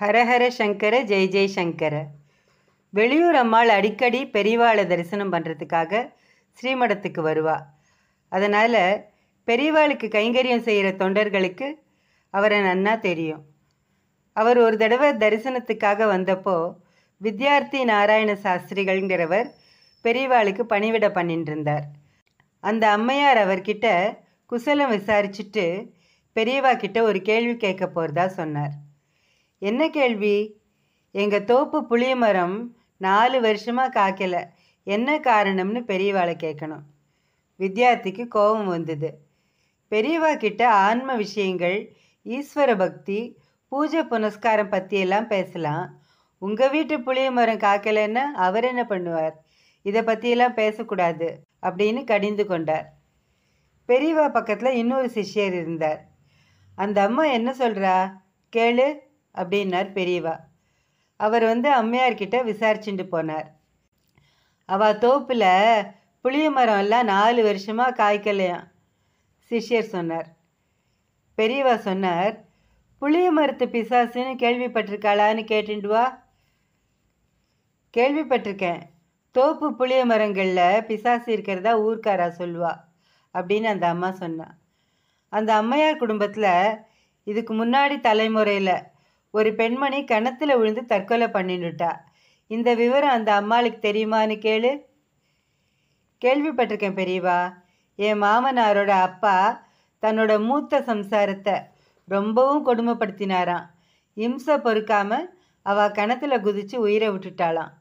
ஹரஹர சங்கர ஜெய் ஜெய் சங்கர வெளியூர் அம்மாள் அடிக்கடி பெரியவாளை தரிசனம் பண்ணுறதுக்காக ஸ்ரீமடத்துக்கு வருவா அதனால் பெரியவாளுக்கு கைங்கரியம் செய்கிற தொண்டர்களுக்கு அவரை நன்னா தெரியும் அவர் ஒரு தடவை தரிசனத்துக்காக வந்தப்போ வித்யார்த்தி நாராயண சாஸ்திரிகள்ங்கிறவர் பெரியவாளுக்கு பணிவிட பண்ணிட்டு இருந்தார் அந்த அம்மையார் அவர்கிட்ட குசலம் விசாரிச்சுட்டு பெரியவா கிட்ட ஒரு கேள்வி கேட்க போகிறதா சொன்னார் என்ன கேள்வி எங்கள் தோப்பு புளிய மரம் நாலு வருஷமாக காய்க்கலை என்ன காரணம்னு பெரியவாளை கேட்கணும் வித்யார்த்திக்கு கோபம் வந்தது பெரியவா கிட்ட ஆன்ம விஷயங்கள் ஈஸ்வர பக்தி பூஜை புனஸ்காரம் பற்றியெல்லாம் பேசலாம் உங்கள் வீட்டு புளிய மரம் காக்கலைன்னா அவர் என்ன பண்ணுவார் இதை பற்றியெல்லாம் பேசக்கூடாது அப்படின்னு கடிந்து கொண்டார் பெரியவா பக்கத்தில் இன்னொரு சிஷ்யர் இருந்தார் அந்த அம்மா என்ன சொல்கிறா கேளு அப்படின்னார் பெரியவா அவர் வந்து அம்மையார்கிட்ட விசாரிச்சுட்டு போனார் அவ தோப்பில் புளிய மரம் எல்லாம் நாலு வருஷமாக காய்க்கலையாம் சிஷ்யர் சொன்னார் பெரியவா சொன்னார் புளிய மரத்து பிசாசுன்னு கேள்விப்பட்டிருக்காளான்னு கேட்டுண்டுவா கேள்விப்பட்டிருக்கேன் தோப்பு புளிய மரங்களில் பிசாசு இருக்கிறதா ஊர்க்காரா சொல்லுவா அப்படின்னு அந்த அம்மா சொன்னான் அந்த அம்மையார் குடும்பத்தில் இதுக்கு முன்னாடி தலைமுறையில் ஒரு பெண்மணி கிணத்துல விழுந்து தற்கொலை பண்ணிட்டுட்டா இந்த விவரம் அந்த அம்மாளுக்கு தெரியுமான்னு கேளு கேள்விப்பட்டிருக்கேன் பெரியவா என் மாமனாரோட அப்பா தன்னோட மூத்த சம்சாரத்தை ரொம்பவும் கொடுமைப்படுத்தினாராம் இம்சை பொறுக்காம அவ கணத்துல குதிச்சு உயிரை விட்டுட்டாளாம்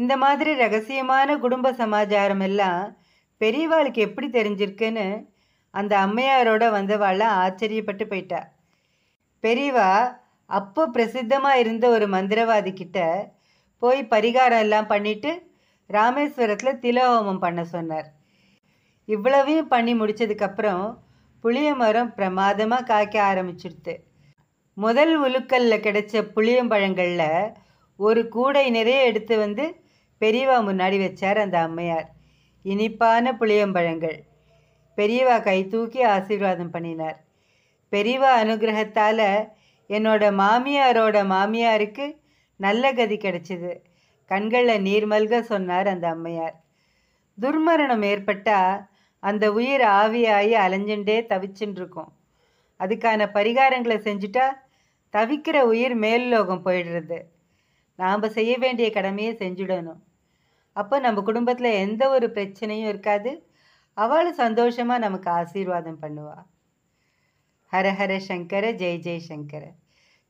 இந்த மாதிரி ரகசியமான குடும்ப சமாச்சாரம் எல்லாம் பெரியவாளுக்கு எப்படி தெரிஞ்சிருக்குன்னு அந்த அம்மையாரோட வந்தவாள் ஆச்சரியப்பட்டு போயிட்டா பெரியவா அப்போ பிரசித்தமாக இருந்த ஒரு மந்திரவாதி கிட்ட போய் பரிகாரம் எல்லாம் பண்ணிட்டு ராமேஸ்வரத்தில் திலோகோமம் பண்ண சொன்னார் இவ்வளவையும் பண்ணி முடித்ததுக்கப்புறம் புளிய மரம் பிரமாதமாக காய்க்க ஆரம்பிச்சிடுது முதல் உழுக்கல்ல கிடைச்ச புளியம்பழங்களில் ஒரு கூடை நிறைய எடுத்து வந்து பெரியவா முன்னாடி வச்சார் அந்த அம்மையார் இனிப்பான புளியம்பழங்கள் பெரியவா கை தூக்கி ஆசீர்வாதம் பண்ணினார் பெரியவா அனுகிரகத்தால் என்னோட மாமியாரோட மாமியாருக்கு நல்ல கதி கிடைச்சிது கண்களில் நீர்மல்க சொன்னார் அந்த அம்மையார் துர்மரணம் ஏற்பட்டால் அந்த உயிர் ஆவியாகி அலைஞ்சுட்டே தவிச்சுட்டுருக்கும் அதுக்கான பரிகாரங்களை செஞ்சுட்டா தவிக்கிற உயிர் மேல் லோகம் போயிடுறது நாம் செய்ய வேண்டிய கடமையை செஞ்சுடணும் அப்போ நம்ம குடும்பத்தில் எந்த ஒரு பிரச்சனையும் இருக்காது அவளும் சந்தோஷமாக நமக்கு ஆசீர்வாதம் பண்ணுவாள் ஹர ஹர சங்கர ஜெய் ஜெய் சங்கர